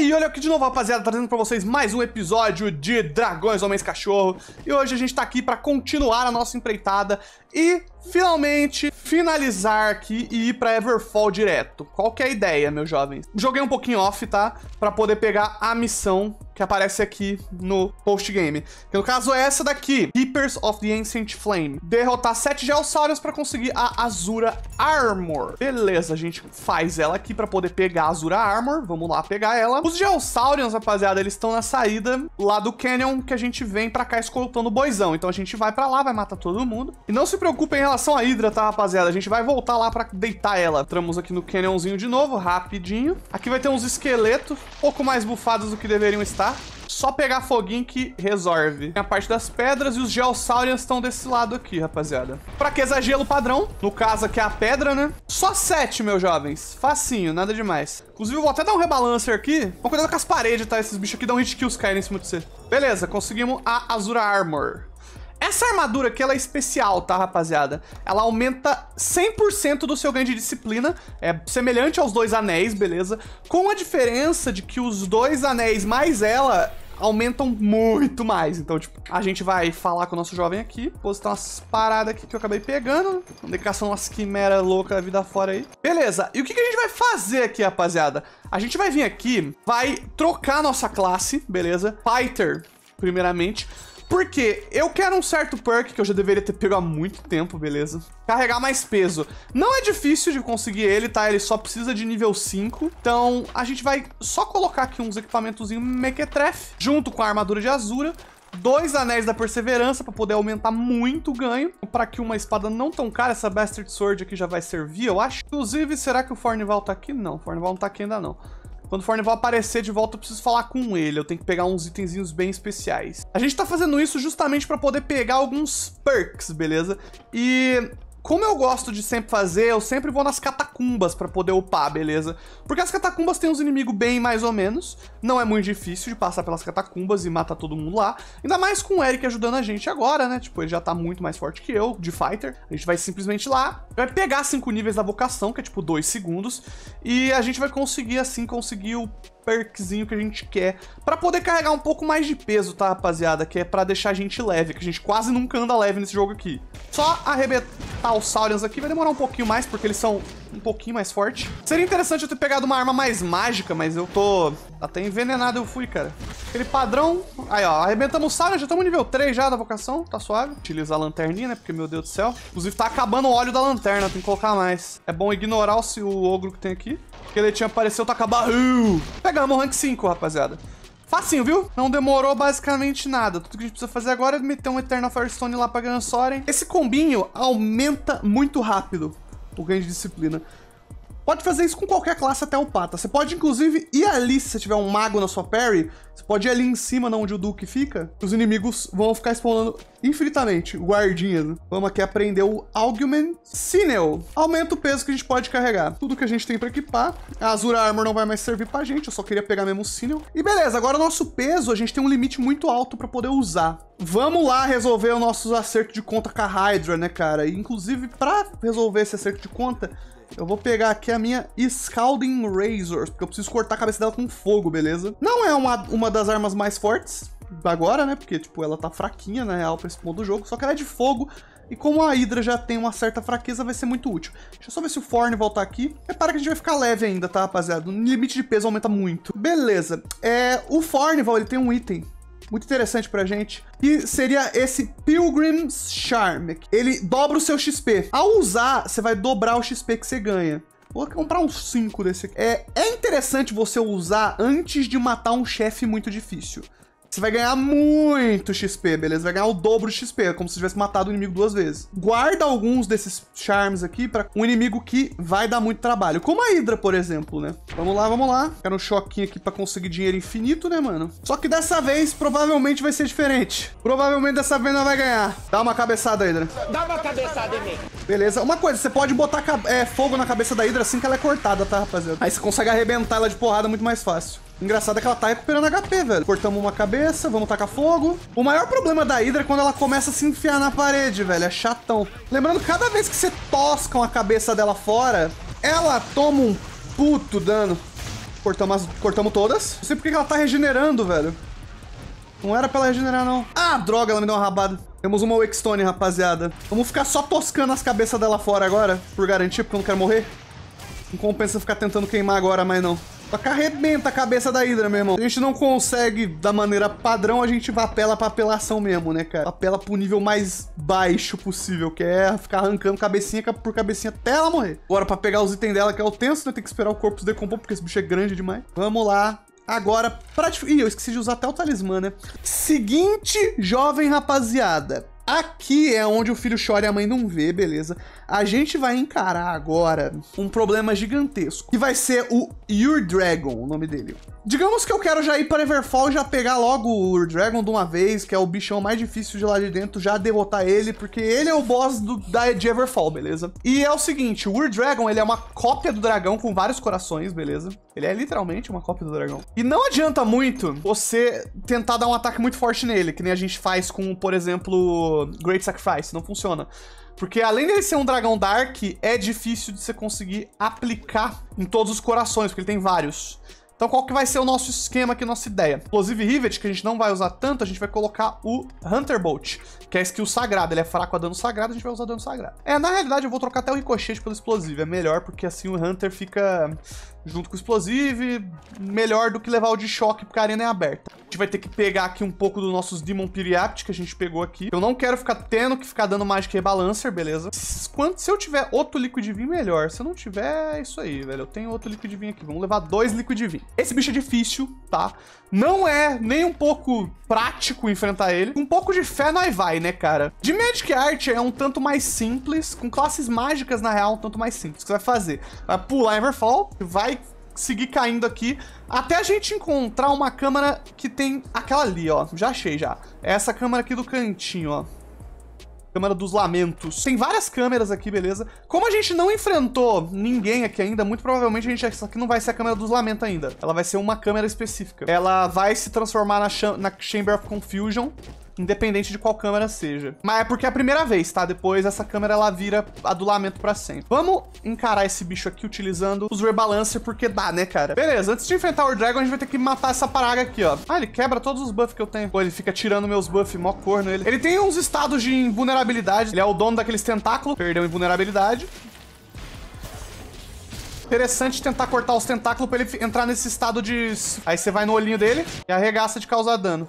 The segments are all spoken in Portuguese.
E olha aqui de novo, rapaziada, trazendo pra vocês mais um episódio de Dragões Homens Cachorro. E hoje a gente tá aqui pra continuar a nossa empreitada e finalmente finalizar aqui e ir pra Everfall direto. Qual que é a ideia, meus jovens? Joguei um pouquinho off, tá? Pra poder pegar a missão que aparece aqui no post game Que no caso é essa daqui, Keepers of the Ancient Flame. Derrotar sete gelsaurios pra conseguir a Azura Armor. Beleza, a gente faz ela aqui pra poder pegar a Azura Armor. Vamos lá pegar ela. Os gelsaurios rapaziada, eles estão na saída lá do Canyon que a gente vem pra cá escoltando o boizão. Então a gente vai pra lá, vai matar todo mundo. E não se preocupem em relação relação à Hydra, tá, rapaziada? A gente vai voltar lá pra deitar ela. Entramos aqui no canhãozinho de novo, rapidinho. Aqui vai ter uns esqueletos, pouco mais bufados do que deveriam estar. Só pegar foguinho que resolve. Tem a parte das pedras e os Geosaurians estão desse lado aqui, rapaziada. Fraqueza é gelo padrão. No caso aqui é a pedra, né? Só sete, meus jovens. Facinho, nada demais. Inclusive, eu vou até dar um rebalancer aqui. Vamos cuidado com as paredes, tá? Esses bichos aqui dão hit kills caindo em cima de você. Beleza, conseguimos a Azura Armor. Essa armadura aqui, ela é especial, tá, rapaziada? Ela aumenta 100% do seu ganho de disciplina, é semelhante aos dois anéis, beleza? Com a diferença de que os dois anéis mais ela aumentam muito mais. Então, tipo, a gente vai falar com o nosso jovem aqui, postar umas paradas aqui que eu acabei pegando, onde caçando umas quimeras loucas da vida fora aí. Beleza, e o que, que a gente vai fazer aqui, rapaziada? A gente vai vir aqui, vai trocar nossa classe, beleza? Fighter, primeiramente. Porque eu quero um certo perk que eu já deveria ter pego há muito tempo, beleza? Carregar mais peso. Não é difícil de conseguir ele, tá? Ele só precisa de nível 5. Então a gente vai só colocar aqui uns equipamentozinhos mequetref, junto com a armadura de Azura, dois anéis da perseverança para poder aumentar muito o ganho, para que uma espada não tão cara, essa Bastard Sword aqui já vai servir, eu acho. Inclusive, será que o Fornival tá aqui? Não, o Fornival não tá aqui ainda não. Quando o Fornival aparecer de volta, eu preciso falar com ele. Eu tenho que pegar uns itenzinhos bem especiais. A gente tá fazendo isso justamente para poder pegar alguns perks, beleza? E como eu gosto de sempre fazer, eu sempre vou nas catacumbas para poder upar, beleza? Porque as catacumbas tem uns inimigos bem mais ou menos, não é muito difícil de passar pelas catacumbas e matar todo mundo lá. Ainda mais com o Eric ajudando a gente agora, né? Tipo, ele já tá muito mais forte que eu, de fighter. A gente vai simplesmente lá, vai pegar cinco níveis da vocação, que é tipo dois segundos, e a gente vai conseguir assim, conseguir o perkzinho que a gente quer para poder carregar um pouco mais de peso, tá, rapaziada? Que é para deixar a gente leve, que a gente quase nunca anda leve nesse jogo aqui. Só arrebentar os Saurians aqui vai demorar um pouquinho mais, porque eles são um pouquinho mais forte. Seria interessante eu ter pegado uma arma mais mágica, mas eu tô até envenenado eu fui, cara. Aquele padrão... Aí, ó, arrebentamos o Sara, já estamos nível 3 já da vocação, tá suave. Utilizar a lanterninha, né, porque, meu Deus do céu. Inclusive, tá acabando o óleo da lanterna, tem que colocar mais. É bom ignorar o, o ogro que tem aqui. Porque ele tinha apareceu, tá acabando. Uh! Pegamos o rank 5, rapaziada. Facinho, viu? Não demorou basicamente nada. Tudo que a gente precisa fazer agora é meter um Eternal Firestone lá pra Grand Soren. Esse combinho aumenta muito rápido porque ganho de disciplina Pode fazer isso com qualquer classe até o pata. Você pode, inclusive, ir ali, se você tiver um mago na sua parry, você pode ir ali em cima, onde o Duke fica. Os inimigos vão ficar spawnando infinitamente, guardinhas. Né? Vamos aqui aprender o Augment Sinel. Aumenta o peso que a gente pode carregar. Tudo que a gente tem pra equipar. A Azura Armor não vai mais servir pra gente, eu só queria pegar mesmo o Sinel. E beleza, agora o nosso peso, a gente tem um limite muito alto pra poder usar. Vamos lá resolver o nosso acerto de conta com a Hydra, né, cara? E, inclusive, pra resolver esse acerto de conta, eu vou pegar aqui a minha Scalding Razor, porque eu preciso cortar a cabeça dela com fogo, beleza? Não é uma, uma das armas mais fortes agora, né? Porque, tipo, ela tá fraquinha, né? Ela pra esse ponto do jogo, só que ela é de fogo. E como a Hydra já tem uma certa fraqueza, vai ser muito útil. Deixa eu só ver se o Forne voltar aqui. Repara que a gente vai ficar leve ainda, tá, rapaziada? O limite de peso aumenta muito. Beleza. É, o Fornival, ele tem um item muito interessante pra gente, que seria esse Pilgrim's Charm. Ele dobra o seu XP. Ao usar, você vai dobrar o XP que você ganha. Vou comprar uns 5 desse aqui. É, é interessante você usar antes de matar um chefe muito difícil. Você vai ganhar muito XP, beleza? Vai ganhar o dobro de XP, é como se tivesse matado o inimigo duas vezes. Guarda alguns desses charms aqui para um inimigo que vai dar muito trabalho, como a Hydra, por exemplo, né? Vamos lá, vamos lá. Quero um choquinho aqui para conseguir dinheiro infinito, né, mano? Só que dessa vez, provavelmente vai ser diferente. Provavelmente dessa vez não vai ganhar. Dá uma cabeçada, Hydra. Dá uma cabeçada em mim. Beleza. Uma coisa, você pode botar é, fogo na cabeça da Hydra assim que ela é cortada, tá, rapaziada? Aí você consegue arrebentar ela de porrada muito mais fácil. Engraçado é que ela tá recuperando HP, velho. Cortamos uma cabeça, vamos tacar fogo. O maior problema da Hydra é quando ela começa a se enfiar na parede, velho. É chatão. Lembrando, cada vez que você tosca uma cabeça dela fora, ela toma um puto dano. Cortamos, cortamos todas. Não sei porque ela tá regenerando, velho. Não era pra ela regenerar, não. Ah, droga, ela me deu uma rabada. Temos uma Wickstone, rapaziada. Vamos ficar só toscando as cabeças dela fora agora, por garantir, porque eu não quero morrer. Não compensa ficar tentando queimar agora, mas não. Tá Arrebenta a cabeça da Hydra, meu irmão. A gente não consegue da maneira padrão, a gente apela pra apelação mesmo, né, cara? Apela pro nível mais baixo possível, que é ficar arrancando cabecinha por cabecinha até ela morrer. Bora pra pegar os itens dela, que é o tenso, né? Tem que esperar o corpo se decompor, porque esse bicho é grande demais. Vamos lá. Agora, pra... Ih, eu esqueci de usar até o talismã, né? Seguinte, jovem rapaziada. Aqui é onde o filho chora e a mãe não vê, beleza? A gente vai encarar agora um problema gigantesco. Que vai ser o Your Dragon, o nome dele. Digamos que eu quero já ir para Everfall e já pegar logo o Dragon de uma vez, que é o bichão mais difícil de lá de dentro, já derrotar ele, porque ele é o boss do, da, de Everfall, beleza? E é o seguinte, o Dragon, ele é uma cópia do dragão com vários corações, beleza? Ele é literalmente uma cópia do dragão. E não adianta muito você tentar dar um ataque muito forte nele, que nem a gente faz com, por exemplo, Great Sacrifice, não funciona. Porque além dele ser um dragão Dark, é difícil de você conseguir aplicar em todos os corações, porque ele tem vários. Então qual que vai ser o nosso esquema aqui, nossa ideia? Explosive Rivet, que a gente não vai usar tanto, a gente vai colocar o Hunter Bolt, que é a skill sagrada. Ele é fraco a dano sagrado, a gente vai usar dano sagrado. É, na realidade eu vou trocar até o Ricochete pelo Explosivo, é melhor, porque assim o Hunter fica junto com o explosive, melhor do que levar o de choque porque a arena é aberta. A gente vai ter que pegar aqui um pouco dos nossos Demon Piriapt que a gente pegou aqui. Eu não quero ficar tendo que ficar dando Magic e balancer, beleza? se eu tiver outro Vim, melhor. Se eu não tiver, é isso aí, velho. Eu tenho outro Vim aqui. Vamos levar dois Vim. Esse bicho é difícil, tá? Não é nem um pouco prático enfrentar ele. Um pouco de fé nós vai, né, cara? De Magic Art é um tanto mais simples, com classes mágicas, na real, um tanto mais simples. O que você vai fazer? Vai pular Everfall, vai seguir caindo aqui, até a gente encontrar uma câmera que tem aquela ali, ó. Já achei, já. É essa câmera aqui do cantinho, ó. Câmara dos Lamentos. Tem várias câmeras aqui, beleza? Como a gente não enfrentou ninguém aqui ainda, muito provavelmente a gente essa aqui não vai ser a Câmara dos Lamentos ainda. Ela vai ser uma câmera específica. Ela vai se transformar na, na Chamber of Confusion, independente de qual câmera seja. Mas é porque é a primeira vez, tá? Depois essa câmera ela vira adulamento para sempre. Vamos encarar esse bicho aqui utilizando os rebalancer, porque dá, né, cara? Beleza, antes de enfrentar o Dragon, a gente vai ter que matar essa parada aqui, ó. Ah, ele quebra todos os buffs que eu tenho. Pô, ele fica tirando meus buffs, mó corno ele. Ele tem uns estados de invulnerabilidade. Ele é o dono daqueles tentáculos, perdeu invulnerabilidade. Interessante tentar cortar os tentáculos pra ele entrar nesse estado de... Aí você vai no olhinho dele e arregaça de causar dano.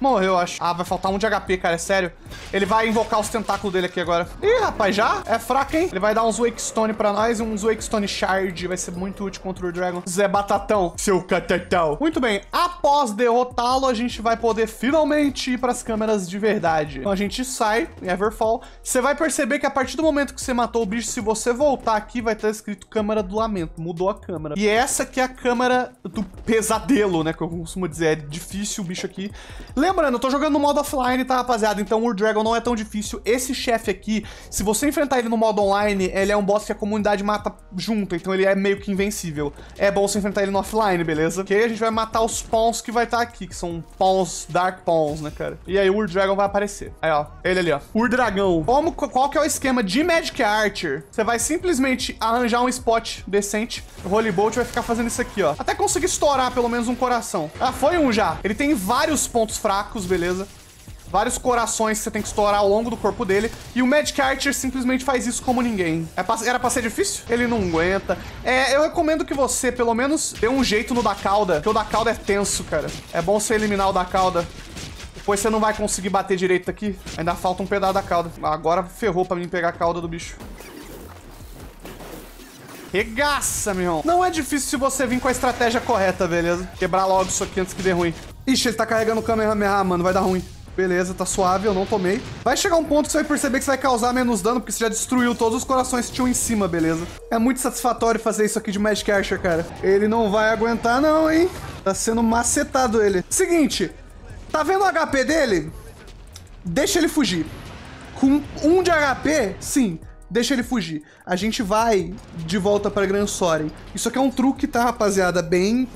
Morreu, acho. Ah, vai faltar um de HP, cara, é sério. Ele vai invocar os tentáculos dele aqui agora. Ih, rapaz, já? É fraco, hein? Ele vai dar uns Wake Stone pra nós e uns Wake Stone Shard. Vai ser muito útil contra o Dragon. Zé Batatão, seu catatão. Muito bem, após derrotá-lo, a gente vai poder finalmente ir pras câmeras de verdade. Então a gente sai em Everfall. Você vai perceber que a partir do momento que você matou o bicho, se você voltar aqui, vai estar tá escrito Câmara do Lamento. Mudou a câmera. E essa aqui é a câmera do pesadelo, né? Que eu costumo dizer. É difícil o bicho aqui. Lembrando, eu tô jogando no modo offline, tá, rapaziada? Então o Dragon Dragon então não é tão difícil. Esse chefe aqui, se você enfrentar ele no modo online, ele é um boss que a comunidade mata junto, então ele é meio que invencível. É bom você enfrentar ele no offline, beleza? Que aí a gente vai matar os pawns que vai estar tá aqui, que são pawns, dark pawns, né, cara? E aí o Ur-Dragon vai aparecer. Aí, ó, ele ali, ó. Ur-Dragão. Como, qual que é o esquema de Magic Archer? Você vai simplesmente arranjar um spot decente, o Holy Bolt vai ficar fazendo isso aqui, ó. Até conseguir estourar pelo menos um coração. Ah, foi um já. Ele tem vários pontos fracos, beleza? vários corações que você tem que estourar ao longo do corpo dele. E o Magic Archer simplesmente faz isso como ninguém. É era pra ser difícil? Ele não aguenta. É, eu recomendo que você, pelo menos, dê um jeito no da cauda, porque o da cauda é tenso, cara. É bom você eliminar o da cauda. Depois você não vai conseguir bater direito aqui. Ainda falta um pedaço da cauda. Agora ferrou pra mim pegar a cauda do bicho. Regaça, meu irmão. Não é difícil se você vir com a estratégia correta, beleza? Quebrar logo isso aqui antes que dê ruim. Ixi, ele tá carregando o Kamehameha, mano. Vai dar ruim. Beleza, tá suave, eu não tomei. Vai chegar um ponto que você vai perceber que você vai causar menos dano, porque você já destruiu todos os corações que tinham em cima, beleza? É muito satisfatório fazer isso aqui de Magic Archer, cara. Ele não vai aguentar não, hein? Tá sendo macetado ele. Seguinte, tá vendo o HP dele? Deixa ele fugir. Com um de HP, sim, deixa ele fugir. A gente vai de volta pra Grand Soren. Isso aqui é um truque, tá, rapaziada? Bem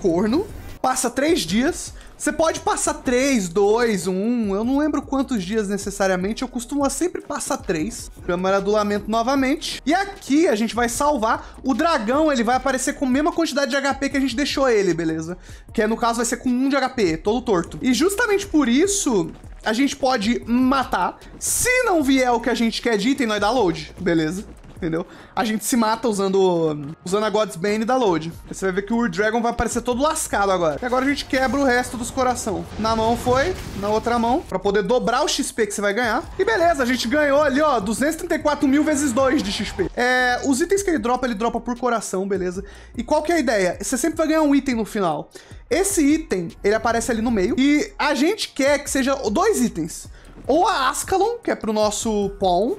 corno. Passa três dias, você pode passar 3, 2, 1, eu não lembro quantos dias necessariamente, eu costumo sempre passar 3. Câmara do Lamento novamente. E aqui a gente vai salvar. O dragão, ele vai aparecer com a mesma quantidade de HP que a gente deixou ele, beleza? Que é, no caso vai ser com 1 de HP, todo torto. E justamente por isso, a gente pode matar. Se não vier o que a gente quer de item, nós dá load, beleza? entendeu? A gente se mata usando usando a Godsbane da Load. Você vai ver que o Dragon vai aparecer todo lascado agora. E agora a gente quebra o resto dos coração. Na mão foi, na outra mão, pra poder dobrar o XP que você vai ganhar. E beleza, a gente ganhou ali, ó, 234 mil vezes 2 de XP. É, os itens que ele dropa, ele dropa por coração, beleza? E qual que é a ideia? Você sempre vai ganhar um item no final. Esse item, ele aparece ali no meio. E a gente quer que seja dois itens ou a Ascalon, que é pro nosso Pom,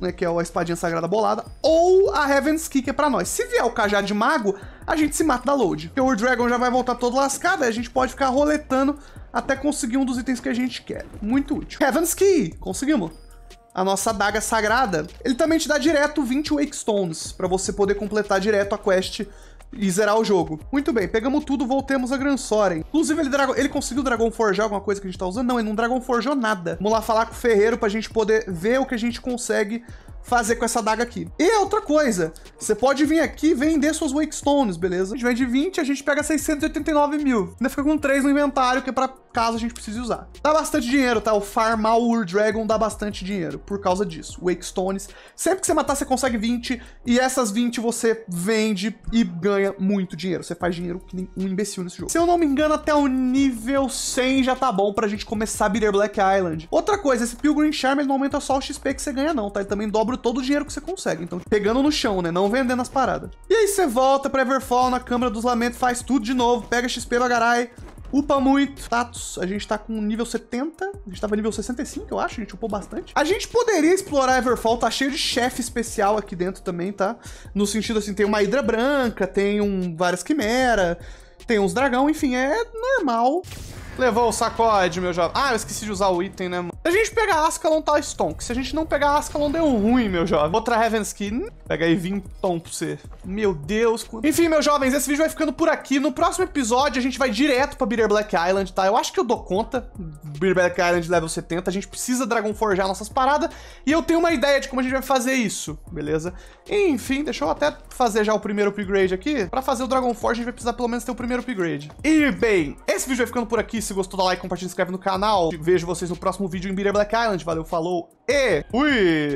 né, que é a espadinha sagrada bolada, ou a Heaven's key que é pra nós. Se vier o cajado de mago, a gente se mata da load. Porque o Dragon já vai voltar todo lascado, e a gente pode ficar roletando até conseguir um dos itens que a gente quer. Muito útil. Heaven's Key, conseguimos. A nossa daga sagrada. Ele também te dá direto 20 Wake Stones, pra você poder completar direto a quest e zerar o jogo. Muito bem, pegamos tudo, voltemos a Gran Soren. Inclusive, ele, ele conseguiu Dragon Forjar alguma coisa que a gente tá usando? Não, ele não Dragon Forjou nada. Vamos lá falar com o Ferreiro pra gente poder ver o que a gente consegue fazer com essa daga aqui. E é outra coisa, você pode vir aqui e vender suas Wakestones, beleza? A gente vende 20, a gente pega 689 mil. Ainda fica com 3 no inventário, que é pra caso a gente precise usar. Dá bastante dinheiro, tá? O farmar o Ur Dragon dá bastante dinheiro por causa disso. Wakestones. Sempre que você matar, você consegue 20. E essas 20 você vende e ganha muito dinheiro. Você faz dinheiro que nem um imbecil nesse jogo. Se eu não me engano, até o nível 100 já tá bom pra gente começar a Bitter Black Island. Outra coisa, esse Pilgrim Charm ele não aumenta só o XP que você ganha não, tá? Ele também dobra todo o dinheiro que você consegue. Então, pegando no chão, né? Não vendendo as paradas. E aí você volta pra Everfall na Câmara dos Lamentos, faz tudo de novo, pega XP bagarai, upa muito. status a gente tá com nível 70, a gente tava nível 65, eu acho, a gente upou bastante. A gente poderia explorar Everfall, tá cheio de chefe especial aqui dentro também, tá? No sentido assim, tem uma Hidra Branca, tem um várias Quimera, tem uns dragão, enfim, é normal Levou o sacode, meu jovem. Ah, eu esqueci de usar o item, né, mano? Se a gente pegar Ascalon, tá Stonk. Se a gente não pegar Ascalon, deu ruim, meu jovem. Outra Heaven's Key. Pega aí, 20 tom pra você. Meu Deus. Enfim, meus jovens, esse vídeo vai ficando por aqui. No próximo episódio, a gente vai direto pra Bitter Black Island, tá? Eu acho que eu dou conta. Bitter Black Island level 70. A gente precisa Dragon Forjar nossas paradas. E eu tenho uma ideia de como a gente vai fazer isso, beleza? Enfim, deixa eu até fazer já o primeiro upgrade aqui. Pra fazer o Dragon Forge, a gente vai precisar pelo menos ter o primeiro upgrade. E, bem, esse vídeo vai ficando por aqui. Se gostou, dá like, compartilha, se inscreve no canal. Vejo vocês no próximo vídeo em Beer Black Island. Valeu, falou e fui!